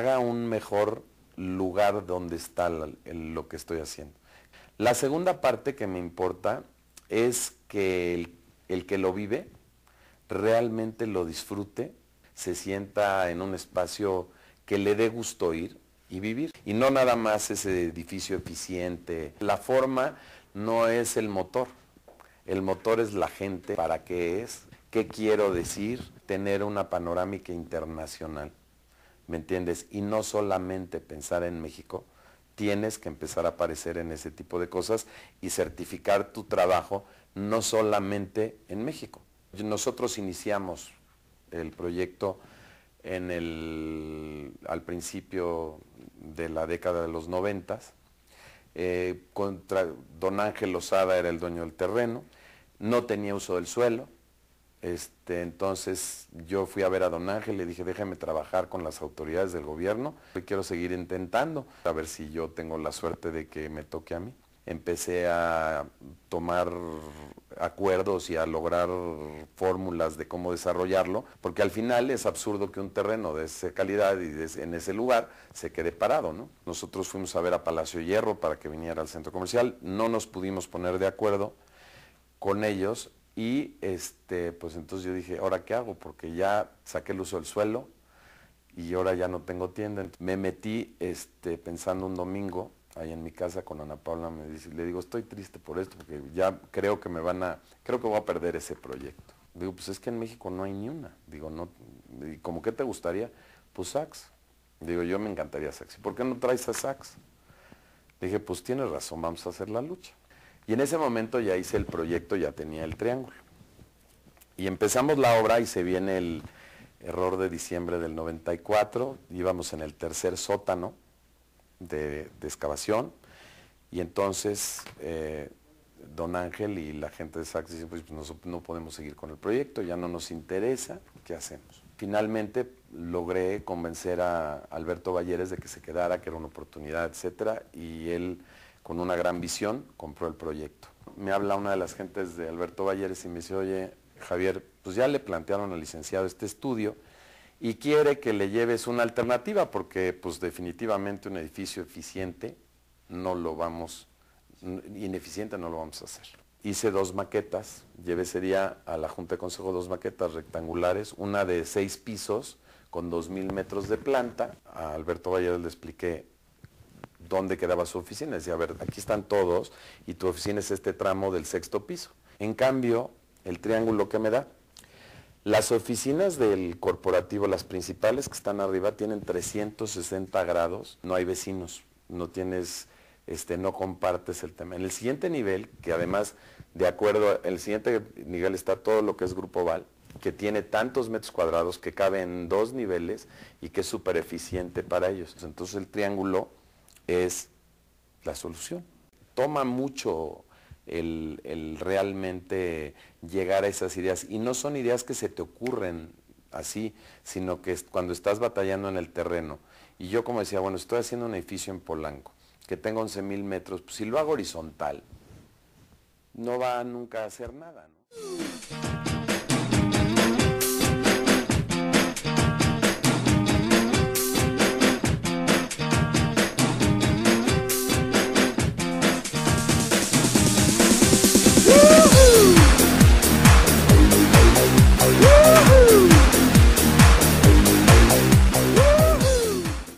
haga un mejor lugar donde está lo que estoy haciendo. La segunda parte que me importa es que el, que lo vive realmente lo disfrute, se sienta en un espacio que le dé gusto ir y vivir. Y no nada más ese edificio eficiente. La forma no es el motor. El motor es la gente, para qué es, qué quiero decir, tener una panorámica internacional. ¿me entiendes? Y no solamente pensar en México, tienes que empezar a aparecer en ese tipo de cosas y certificar tu trabajo no solamente en México. Nosotros iniciamos el proyecto en el, al principio de la década de los noventas. Eh, contra, don Ángel Lozada era el dueño del terreno, no tenía uso del suelo, este, entonces yo fui a ver a don Ángel, le dije, déjame trabajar con las autoridades del gobierno, quiero seguir intentando, a ver si yo tengo la suerte de que me toque a mí. Empecé a tomar acuerdos y a lograr fórmulas de cómo desarrollarlo, porque al final es absurdo que un terreno de esa calidad y en ese lugar se quede parado. ¿no? Nosotros fuimos a ver a Palacio Hierro para que viniera al centro comercial, no nos pudimos poner de acuerdo con ellos y este, pues entonces yo dije, ¿ahora qué hago? Porque ya saqué el uso del suelo y ahora ya no tengo tienda. me metí este, pensando un domingo ahí en mi casa con Ana Paula, me dice, le digo, estoy triste por esto, porque ya creo que me van a, creo que voy a perder ese proyecto. Digo, pues es que en México no hay ni una. Digo, no, ¿cómo qué te gustaría? Pues sax. Digo, yo me encantaría sax. ¿Y por qué no traes a sax? Dije, pues tienes razón, vamos a hacer la lucha. Y en ese momento ya hice el proyecto, ya tenía el triángulo. Y empezamos la obra y se viene el error de diciembre del 94, íbamos en el tercer sótano de, excavación y entonces eh, don Ángel y la gente de SACS dicen, pues, no, podemos seguir con el proyecto, ya no nos interesa, ¿qué hacemos? Finalmente logré convencer a Alberto Valleres de que se quedara, que era una oportunidad, etcétera, y él con una gran visión, compró el proyecto. Me habla una de las gentes de Alberto Valleres y me dice, oye, Javier, pues ya le plantearon al licenciado este estudio y quiere que le lleves una alternativa porque pues definitivamente un edificio eficiente no lo vamos, ineficiente no lo vamos a hacer. Hice dos maquetas, llevé ese día a la Junta de Consejo dos maquetas rectangulares, una de seis pisos con dos mil metros de planta. A Alberto Valleres le expliqué dónde quedaba su oficina. Decía, a ver, aquí están todos y tu oficina es este tramo del sexto piso. En cambio, el triángulo que me da, las oficinas del corporativo, las principales que están arriba, tienen 360 grados, no hay vecinos, no tienes, este, no compartes el tema. En el siguiente nivel, que además, de acuerdo, en el siguiente nivel está todo lo que es Grupo Val, que tiene tantos metros cuadrados que cabe en dos niveles y que es súper eficiente para ellos. Entonces el triángulo es la solución. Toma mucho el, realmente llegar a esas ideas. Y no son ideas que se te ocurren así, sino que cuando estás batallando en el terreno. Y yo como decía, bueno, estoy haciendo un edificio en Polanco, que tengo 11.000 metros, pues si lo hago horizontal, no va nunca a hacer nada.